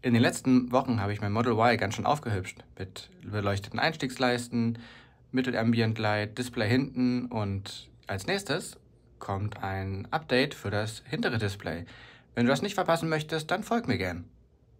In den letzten Wochen habe ich mein Model Y ganz schön aufgehübscht mit beleuchteten Einstiegsleisten, Mittelambient Light, Display hinten und als nächstes kommt ein Update für das hintere Display. Wenn du das nicht verpassen möchtest, dann folg mir gern.